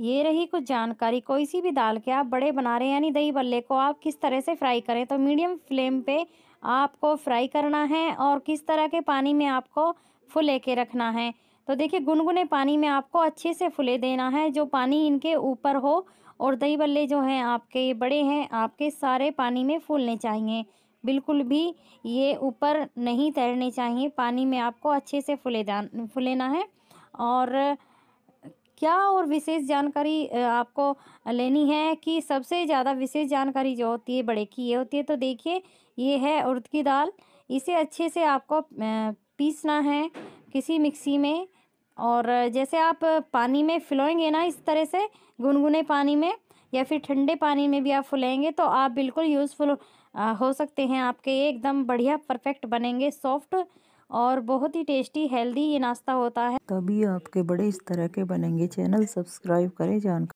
ये रही कुछ जानकारी कोई सी भी दाल के आप बड़े बना रहे हैं यानी दही बल्ले को आप किस तरह से फ्राई करें तो मीडियम फ्लेम पे आपको फ्राई करना है और किस तरह के पानी में आपको फुले के रखना है तो देखिए गुनगुने पानी में आपको अच्छे से फुले देना है जो पानी इनके ऊपर हो और दही बल्ले जो हैं आपके ये बड़े हैं आपके सारे पानी में फूलने चाहिए बिल्कुल भी ये ऊपर नहीं तैरने चाहिए पानी में आपको अच्छे से फुले फुलेना है और क्या और विशेष जानकारी आपको लेनी है कि सबसे ज़्यादा विशेष जानकारी जो होती है बड़े की ये होती है तो देखिए ये है उर्द की दाल इसे अच्छे से आपको पीसना है किसी मिक्सी में और जैसे आप पानी में फुलाएंगे ना इस तरह से गुनगुने पानी में या फिर ठंडे पानी में भी आप फुलाएंगे तो आप बिल्कुल यूज़फुल हो सकते हैं आपके ये एकदम बढ़िया परफेक्ट बनेंगे सॉफ्ट और बहुत ही टेस्टी हेल्दी ये नाश्ता होता है तभी आपके बड़े इस तरह के बनेंगे चैनल सब्सक्राइब करें जानकारी